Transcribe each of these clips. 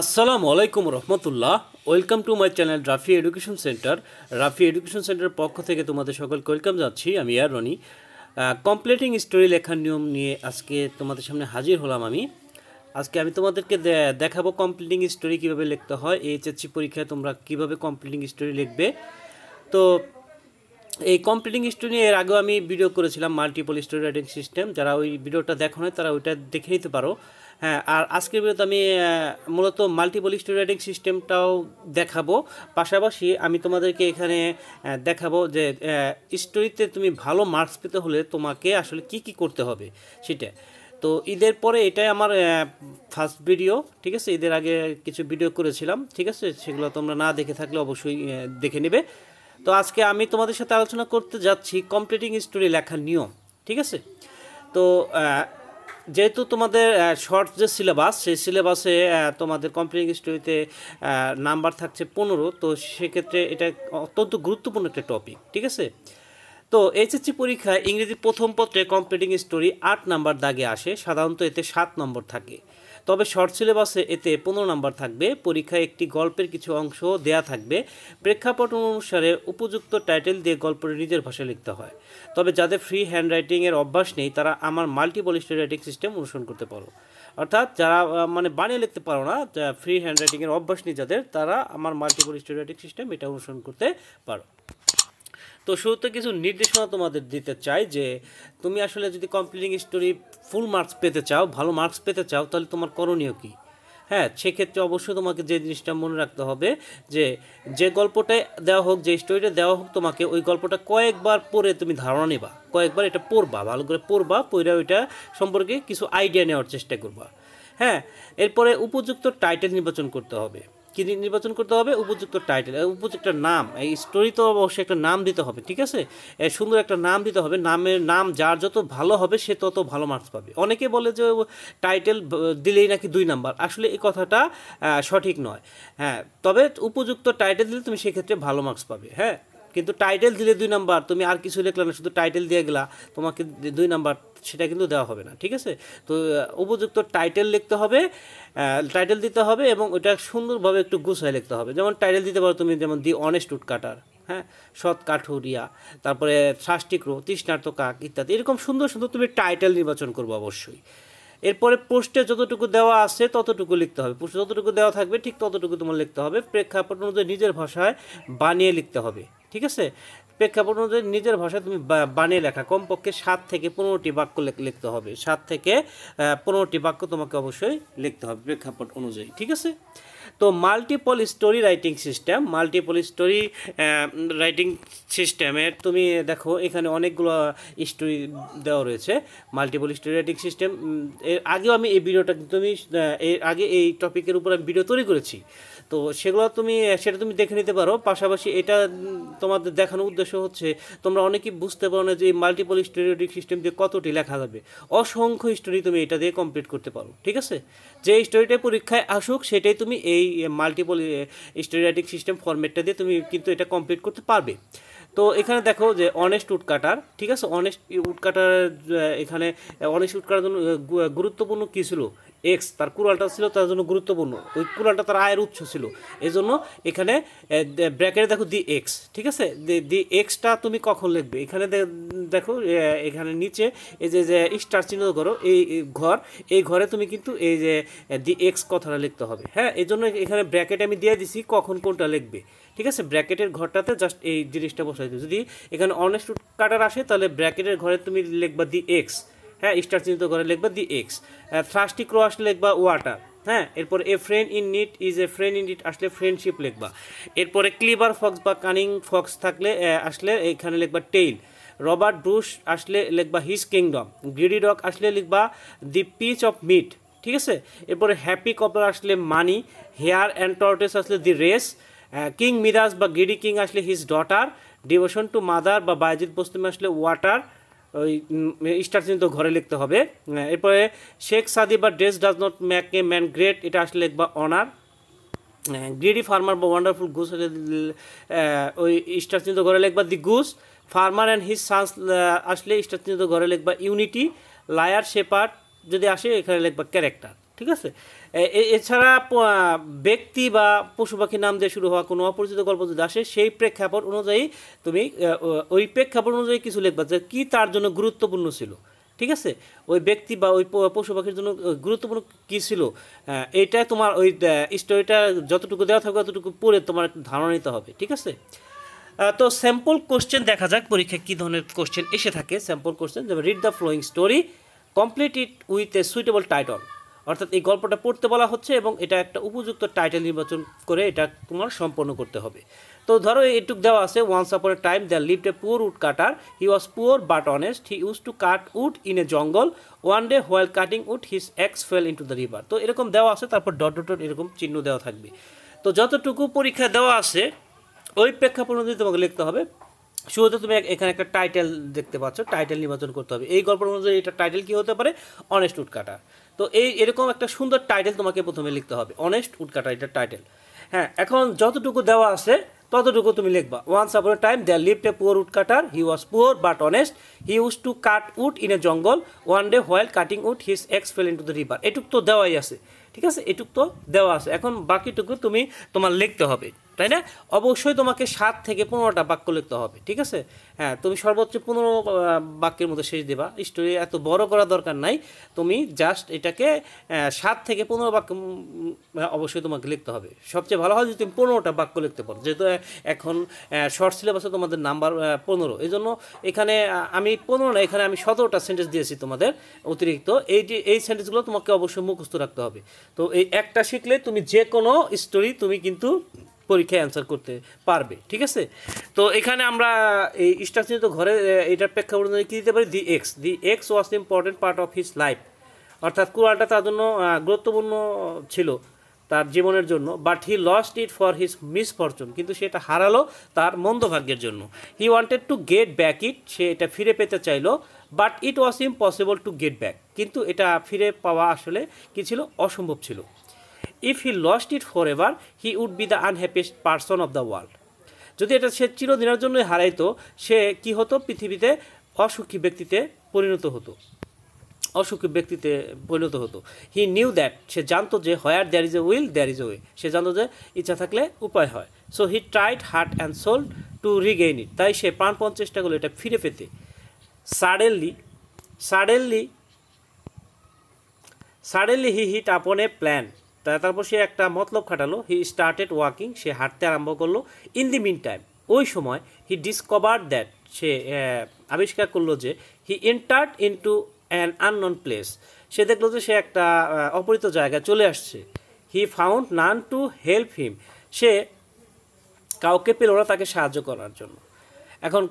আসসালামু আলাইকুম রহমতুল্লাহ welcome to my channel Rafi education centre Rafi education সেন্টারের পক্ষ থেকে তোমাদের সকলকে ওয়েলকাম যাচ্ছি আমি আর রনি কমপ্লিটিং স্টোরি লেখার নিয়ম নিয়ে আজকে তোমাদের সামনে হাজির হলাম আমি আজকে আমি তোমাদেরকে দেখাবো কমপ্লিটিং স্টোরি কিভাবে লিখতে হয় এইচএসসি পরীক্ষায় তোমরা কিভাবে কমপ্লিটিং স্টোরি লিখবে তো এই কমপ্লিটিং স্টোরি নিয়ে এর আগেও আমি ভিডিও করেছিলাম মাল্টিপল স্টোরি রাইটিং সিস্টেম যারা ওই ভিডিওটা দেখো না তারা ওইটা দেখে নিতে পারো হ্যাঁ আর আজকের ভিডিওতে আমি মূলত মাল্টিপল স্টুডেন্টিং সিস্টেমটাও দেখাবো পাশাপাশি আমি তোমাদেরকে এখানে দেখাবো যে স্টোরিতে তুমি ভালো মার্কস পেতে হলে তোমাকে আসলে কি কি করতে হবে সেটা তো ঈদের পরে এটাই আমার ফার্স্ট ভিডিও ঠিক আছে ঈদের আগে কিছু ভিডিও করেছিলাম ঠিক আছে সেগুলো তোমরা না দেখে থাকলে অবশ্যই দেখে নেবে তো আজকে আমি তোমাদের সাথে আলোচনা করতে যাচ্ছি কমপ্লিটিং স্টোরি লেখার নিয়ম ঠিক আছে তো যেহেতু তোমাদের শর্ট যে সিলেবাস সেই সিলেবাসে তোমাদের কম্পিউটিং হিস্ট্রিতে নাম্বার থাকছে পনেরো তো সেক্ষেত্রে এটা অত্যন্ত গুরুত্বপূর্ণ একটা টপিক ঠিক আছে তো এইচএসসি পরীক্ষায় ইংরেজি প্রথম পত্রে কম্পিউটিং স্টোরি আট নাম্বার দাগে আসে সাধারণত এতে সাত নম্বর থাকে তবে শর্ট সিলেবাসে এতে পনেরো নাম্বার থাকবে পরীক্ষায় একটি গল্পের কিছু অংশ দেয়া থাকবে প্রেক্ষাপট অনুসারে উপযুক্ত টাইটেল দিয়ে গল্পটি নিজের ভাষায় লিখতে হয় তবে যাদের ফ্রি হ্যান্ড রাইটিংয়ের অভ্যাস নেই তারা আমার মাল্টিপল স্টোরি রাইটিং সিস্টেম অনুসরণ করতে পারো অর্থাৎ যারা মানে বানিয়ে লিখতে পারো না ফ্রি হ্যান্ড রাইটিংয়ের অভ্যাস নেই যাদের তারা আমার মাল্টিপল স্টোরি রাইটিং সিস্টেম এটা অনুসরণ করতে পারো তো শুরুতে কিছু নির্দেশনা তোমাদের দিতে চাই যে তুমি আসলে যদি কমপ্লিটিং স্টোরি ফুল মার্কস পেতে চাও ভালো মার্কস পেতে চাও তাহলে তোমার করণীয় কী হ্যাঁ সেক্ষেত্রে অবশ্যই তোমাকে যে জিনিসটা মনে রাখতে হবে যে যে গল্পটায় দেওয়া হোক যে স্টোরিটা দেওয়া হোক তোমাকে ওই গল্পটা কয়েকবার পড়ে তুমি ধারণা নেবা কয়েকবার এটা পড়বা ভালো করে পড়বা পড়ে ওইটা সম্পর্কে কিছু আইডিয়া নেওয়ার চেষ্টা করবা হ্যাঁ এরপরে উপযুক্ত টাইটেল নির্বাচন করতে হবে কি নির্বাচন করতে হবে উপযুক্ত টাইটেল উপযুক্ত নাম এই স্টোরি তো অবশ্যই একটা নাম দিতে হবে ঠিক আছে সুন্দর একটা নাম দিতে হবে নামের নাম যার যত ভালো হবে সে তত ভালো মার্কস পাবে অনেকে বলে যে টাইটেল দিলেই নাকি দুই নাম্বার আসলে এই কথাটা সঠিক নয় হ্যাঁ তবে উপযুক্ত টাইটেল দিলে তুমি সেক্ষেত্রে ভালো মার্কস পাবে হ্যাঁ কিন্তু টাইটেল দিলে দুই নাম্বার তুমি আর কিছু লিখলে না শুধু টাইটেল দিয়ে গেলা তোমাকে দুই নাম্বার সেটা কিন্তু দেওয়া হবে না ঠিক আছে তো উপযুক্ত টাইটেল লিখতে হবে টাইটেল দিতে হবে এবং ওটা সুন্দরভাবে একটু গুছায় লিখতে হবে যেমন টাইটেল দিতে পারো তুমি যেমন দি অনেস্ট উট কাটার হ্যাঁ সৎ কাঠুরিয়া তারপরে শাস্তিক্র তৃষ্ণার্ত কাক ইত্যাদি এরকম সুন্দর সুন্দর তুমি টাইটেল নির্বাচন করবো অবশ্যই এরপরে পোস্টে যতটুকু দেওয়া আছে ততটুকু লিখতে হবে পোস্টে যতটুকু দেওয়া থাকবে ঠিক ততটুকু তোমার লিখতে হবে প্রেক্ষাপট অনুযায়ী নিজের ভাষায় বানিয়ে লিখতে হবে ঠিক আছে প্রেক্ষাপট অনুযায়ী নিজের ভাষায় তুমি বানিয়ে লেখা কমপক্ষে সাত থেকে পনেরোটি বাক্য লিখতে হবে সাত থেকে পনেরোটি বাক্য তোমাকে অবশ্যই লিখতে হবে প্রেক্ষাপট অনুযায়ী ঠিক আছে তো multiple story writing system multiple story writing সিস্টেমের তুমি দেখো এখানে অনেকগুলো স্টোরি দেওয়া রয়েছে মাল্টিপল স্টোরি রাইটিং সিস্টেম এর আগেও আমি এই ভিডিওটা তুমি এর আগে এই টপিকের উপর আমি ভিডিও তৈরি করেছি তো সেগুলো তুমি সেটা তুমি দেখে নিতে পারো পাশাপাশি এটা তোমাদের দেখানোর উদ্দেশ্য হচ্ছে তোমরা অনেকেই বুঝতে পারো না যে এই মাল্টিপল স্টোরিটিক সিস্টেম দিয়ে কতটি লেখা যাবে অসংখ্য স্টোরি তুমি এটা দিয়ে কমপ্লিট করতে পারো ঠিক আছে যে স্টোরিটা পরীক্ষায় আসুক সেটাই তুমি এই মাল্টিপল স্টোরিটিক সিস্টেম ফরম্যাটটা দিয়ে তুমি কিন্তু এটা কমপ্লিট করতে পারবে তো এখানে দেখো যে অনেস্ট উড কাটার ঠিক আছে অনেস্ট উড কাটার এখানে অনেস্ট উড কাটার জন্য গুরুত্বপূর্ণ কী ছিল এক্স তার কুড়ালটা ছিল তার জন্য গুরুত্বপূর্ণ ওই কুড়ালটা তার আয়ের উৎস ছিল এই জন্য এখানে ব্র্যাকেটে দেখো দি এক্স ঠিক আছে দি এক্সটা তুমি কখন লিখবে এখানে দেখো এখানে নিচে এই যে যে স্টার চিহ্ন করো এই ঘর এই ঘরে তুমি কিন্তু এই যে দি এক্স কথাটা লিখতে হবে হ্যাঁ এই জন্য এখানে ব্র্যাকেট আমি দিয়ে দিছি কখন কোনটা লিখবে ঠিক আছে ব্র্যাকেটের ঘরটাতে জাস্ট এই জিনিসটা বসাই দিও যদি এখানে অনেস্ট রুট কাটার আসে তাহলে ব্র্যাকেটের ঘরে তুমি লিখবা দি এক্স হ্যাঁ স্টার চিহ্নিত ঘরে লিখবা দি এক্স থ্রাস্টি ক্রো আসলে লিখবা ওয়াটার হ্যাঁ এরপর a friend in need is a friend in need আসলে ফ্রেন্ডশিপ লিখবা এরপরে ক্লিবার ফক্স বা কানিং ফক্স থাকলে আসলে এখানে লিখবা টেইল রবার্ট ব্রুশ আসলে লিখবা হিজ কিংডম গ্রিডি ডক আসলে লিখবা দি পিচ অফ মিট ঠিক আছে এরপরে হ্যাপি কপার আসলে মানি হেয়ার অ্যান্ড টর্টেস আসলে দি রেস কিং হ্যাঁ, মিরাজ বা গিডি কিং আসলে his daughter devotion to mother বা বায়জিৎ বস্তুমি আসলে ওয়াটার ওই স্টার চিহ্নিত ঘরে লিখতে হবে হ্যাঁ, এরপরে শেখ সাদি বা dress does not make a man great এটা আসলে লিখবা অনার গ্রিডি ফার্মার বা ওয়ান্ডারফুল গুস ওই স্টার চিহ্নিত ঘরে লিখবা the goose farmer and his sons আসলে স্টার চিহ্নিত ঘরে লিখবা ইউনিটি লায়ার শেপার যদি আসে এখানে লিখবা ক্যারেক্টার ঠিক আছে এছাড়া ব্যক্তি বা পশু পাখির নাম দিয়ে শুরু হওয়া কোনো অপরিচিত গল্প যদি আসে সেই প্রেক্ষাপট অনুযায়ী তুমি ওই প্রেক্ষাপট অনুযায়ী কিছু লিখবা যে কী তার জন্য গুরুত্বপূর্ণ ছিল ঠিক আছে ওই ব্যক্তি বা ওই পশু পাখির জন্য গুরুত্বপূর্ণ কী ছিল এটা তোমার ওই স্টোরিটা যতটুকু দেওয়া থাকবে ততটুকু পড়ে তোমার ধারণা নিতে হবে ঠিক আছে তো স্যাম্পল কোশ্চেন দেখা যাক পরীক্ষায় কী ধরনের কোশ্চেন এসে থাকে স্যাম্পল কোশ্চেন যেমন read the following story complete it with a suitable title অর্থাৎ এই গল্পটা পড়তে বলা হচ্ছে এবং এটা একটা উপযুক্ত টাইটেল নির্বাচন করে এটা তোমার সম্পন্ন করতে হবে তো ধরো এটুক দেওয়া আছে once upon a time the lived a poor woodcutter he was poor but honest he use to cut wood in a jungle one day while cutting wood his axe fell into the river তো এরকম দেওয়া আছে তারপর dot dot dot এরকম চিহ্ন দেওয়া থাকবে তো যতটুকু পরীক্ষা দেওয়া আছে ওই প্রেক্ষাপট অনুযায়ী তোমাকে লিখতে হবে শুরুতে তুমি এখানে একটা টাইটেল দেখতে পাচ্ছ টাইটেল নির্বাচন করতে হবে এই গল্পের অনুযায়ী এটা টাইটেল কী হতে পারে অনেস্ট উটকাটা তো এই এরকম একটা সুন্দর টাইটেল তোমাকে প্রথমে লিখতে হবে অনেস্ট উটকাটা এটা টাইটেল হ্যাঁ এখন যতটুকু দেওয়া আছে ততটুকু তুমি লিখবা once upon a time there lived a poor woodcutter he was poor but honest he use to cut wood in a jungle one day while cutting wood his axe fell into the river এটুক তো দেওয়াই আছে ঠিক আছে এটুক তো দেওয়া আছে এখন বাকিটুকু তুমি তোমার লিখতে হবে তাই না অবশ্যই তোমাকে সাত থেকে পনেরোটা বাক্য লিখতে হবে ঠিক আছে হ্যাঁ তুমি সর্বোচ্চ পনেরো বাক্যের মধ্যে শেষ দেবা স্টোরি এত বড় করা দরকার নাই তুমি জাস্ট এটাকে সাত থেকে পনেরো বাক্য অবশ্যই তোমাকে লিখতে হবে সবচেয়ে ভালো হয় যদি তুমি পনেরোটা বাক্য লিখতে পারো যেহেতু এখন শর্ট সিলেবাসে তোমাদের নাম্বার পনেরো এই জন্য এখানে আমি পনেরো না এখানে আমি সতেরোটা সেন্টেন্স দিয়েছি তোমাদের অতিরিক্ত এই যে এই সেন্টেন্সগুলো তোমাকে অবশ্যই মুখস্থ রাখতে হবে তো এই একটা শিখলে তুমি যে কোনো স্টোরি তুমি কিন্তু পরীক্ষায় অ্যান্সার করতে পারবে ঠিক আছে তো এখানে আমরা এই তো ঘরে এটার প্রেক্ষাপট কী দিতে পারি the axe the axe was important part of his life অর্থাৎ কুরআনটা তার জন্য গুরুত্বপূর্ণ ছিল তার জীবনের জন্য but he lost it for his misfortune কিন্তু সেটা হারালো তার মন্দভাগ্যের জন্য he wanted to get back it সে এটা ফিরে পেতে চাইলো but it was impossible to get back কিন্তু এটা ফিরে পাওয়া আসলে কী ছিল অসম্ভব ছিল if he lost it forever he would be the unhappiest person of the world যদি এটা সে চিরদিনের জন্যই হারাইতো সে কি হতো পৃথিবীতে অসুখী ব্যক্তিতে পরিণত হতো অসুখী ব্যক্তিতে পরিণত হতো হি নিউ দ্যাট সে জানতো যে where there is a will there is a way সে জানতো যে ইচ্ছা থাকলে উপায় হয় so he tried heart and soul to regain it তাই সে প্রাণপণ চেষ্টা করলো এটা ফিরে পেতে suddenly suddenly suddenly he hit upon a plan তারপর সে একটা মতলব খাটালো হি স্টার্টেড ওয়াকিং সে হাঁটতে আরম্ভ করলো ইন দি মিন টাইম ওই সময় হি ডিসকভার দ্যাট সে আবিষ্কার করলো যে he entered to an unknown place সে দেখলো যে সে একটা অপরিচিত জায়গায় চলে আসছে he found none to help him সে কাউকে পেল ওরা তাকে সাহায্য করার জন্য এখন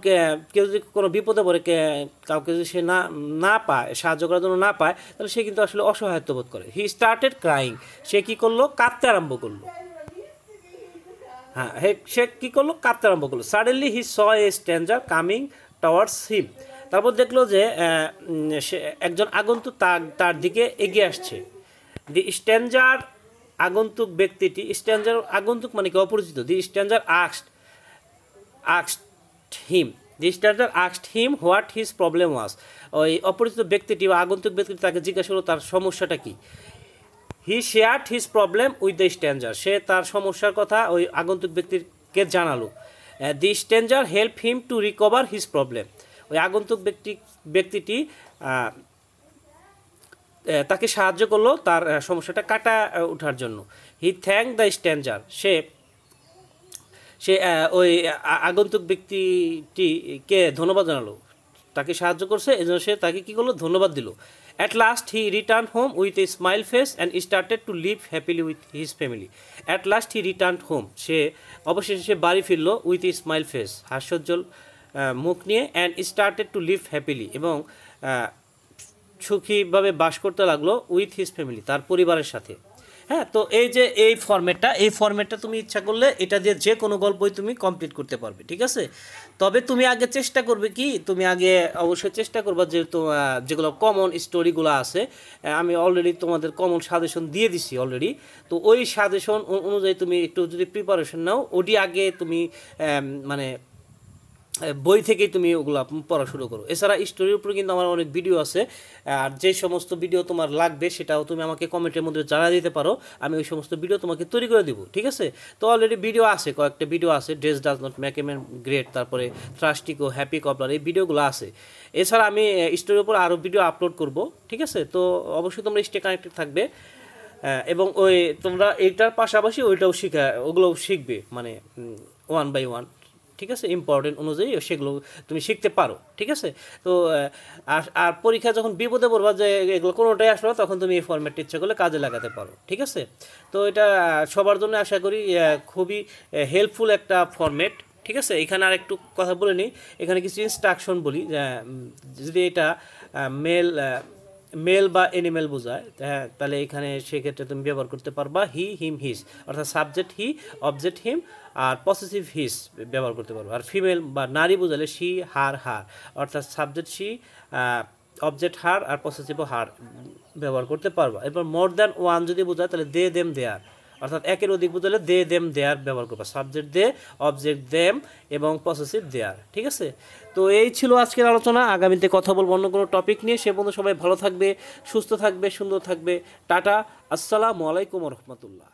কেউ যদি কোনো বিপদে পড়ে কাউকে যদি সে না না পায় সাহায্য করার জন্য না পায় তাহলে সে কিন্তু আসলে অসহায়ত্ব বোধ করে হি স্টার্টেড ক্রাইং সে কী করলো কাঁদতে আরম্ভ করলো হ্যাঁ সে কী করলো কাঁদতে আরম্ভ করলো suddenly he saw a stranger coming towards him তারপর দেখলো যে সে একজন আগন্তুক তার তার দিকে এগিয়ে আসছে দি স্ট্যান্ডার আগন্তুক ব্যক্তিটি স্ট্যান্ডার আগন্তুক মানে কি অপরিচিত দি স্ট্যান্ডার আক্সড আক্সড হিম দি stranger asked him what his problem ওয়াস ওই অপরিচিত ব্যক্তিটি বা আগন্তুক ব্যক্তিটি তাকে জিজ্ঞাসা করলো তার সমস্যাটা কী he shared his problem with the stranger সে তার সমস্যার কথা ওই আগন্তুক ব্যক্তিকে জানালো the stranger help him to recover his problem ওই আগন্তুক ব্যক্তি ব্যক্তিটি তাকে সাহায্য করলো তার সমস্যাটা কাটা ওঠার জন্য হি থ্যাংক দ্য স্ট্রেঞ্জার সে সে ওই আগন্তুক ব্যক্তিটিকে ধন্যবাদ জানালো তাকে সাহায্য করছে এজন্য সে তাকে কী করলো ধন্যবাদ দিল at last he return home with a smile face and started to live happily with his family at last he return home সে অবশেষে সে বাড়ি ফিরল উইথ এ স্মাইল ফেস হাস্যোজ্জ্বল মুখ নিয়ে and started to live happily এবং সুখীভাবে বাস করতে লাগলো উইথ হিজ ফ্যামিলি তার পরিবারের সাথে হ্যাঁ তো এই যে এই ফর্মেটটা এই ফর্মেটটা তুমি ইচ্ছা করলে এটা দিয়ে যে কোনো গল্পই তুমি কমপ্লিট করতে পারবে ঠিক আছে তবে তুমি আগে চেষ্টা করবে কি তুমি আগে অবশ্যই চেষ্টা করবা যে যেগুলো কমন স্টোরিগুলো আছে আমি অলরেডি তোমাদের কমন সাজেশন দিয়ে দিছি অলরেডি তো ওই সাজেশন অনুযায়ী তুমি একটু যদি প্রিপারেশন নাও ওটি আগে তুমি মানে বই থেকেই তুমি ওগুলো পড়া শুরু করো এছাড়া স্টোরির উপরে কিন্তু আমার অনেক ভিডিও আছে আর যে সমস্ত ভিডিও তোমার লাগবে সেটাও তুমি আমাকে কমেন্টের মধ্যে জানা দিতে পারো আমি ওই সমস্ত ভিডিও তোমাকে তৈরি করে দেবো ঠিক আছে তো অলরেডি ভিডিও আছে কয়েকটা ভিডিও আছে dress does not make M great তারপরে ট্রাস্টিকো হ্যাপি কপলার এই ভিডিওগুলো আছে এছাড়া আমি স্টোরির উপর আরও ভিডিও আপলোড করব ঠিক আছে তো অবশ্যই তোমরা স্টে কানেক্টেড থাকবে এবং ওই তোমরা এইটার পাশাপাশি ওইটাও শিখা ওগুলোও শিখবে মানে ওয়ান বাই ওয়ান ঠিক আছে ইম্পর্টেন্ট অনুযায়ী সেগুলো তুমি শিখতে পারো ঠিক আছে তো আর আর পরীক্ষা যখন বিপদে পড়বা যে এগুলো কোনোটাই আসলো তখন তুমি এই ফর্মেট ইচ্ছে করলে কাজে লাগাতে পারো ঠিক আছে তো এটা সবার জন্য আশা করি খুবই হেল্পফুল একটা ফর্মেট ঠিক আছে এখানে আর একটু কথা বলে নিই এখানে কিছু ইনস্ট্রাকশন বলি যদি এটা মেল মেল বা এনিমেল বোঝায় হ্যাঁ তাহলে এখানে সেক্ষেত্রে তুমি ব্যবহার করতে পারবা হি হিম হিজ অর্থাৎ সাবজেক্ট হি অবজেক্ট হিম আর পসেসিভ হিস ব্যবহার করতে পারবো আর ফিমেল বা নারী বোঝালে সি হার হার অর্থাৎ সাবজেক্ট সি অবজেক্ট হার আর পসেসিভ হার ব্যবহার করতে পারবো এরপর মোর দ্যান ওয়ান যদি বোঝায় তাহলে দে দেম দেয়ার অর্থাৎ একের অধিক বোঝালে দে দেম দেয়ার ব্যবহার করবো সাবজেক্ট দে অবজেক্ট দেম এবং পসেসিভ দেয়ার ঠিক আছে তো এই ছিল আজকের আলোচনা আগামীতে কথা বলবো অন্য কোনো টপিক নিয়ে সে বন্ধু সবাই ভালো থাকবে সুস্থ থাকবে সুন্দর থাকবে টাটা আসসালামু আলাইকুম রহমতুল্লাহ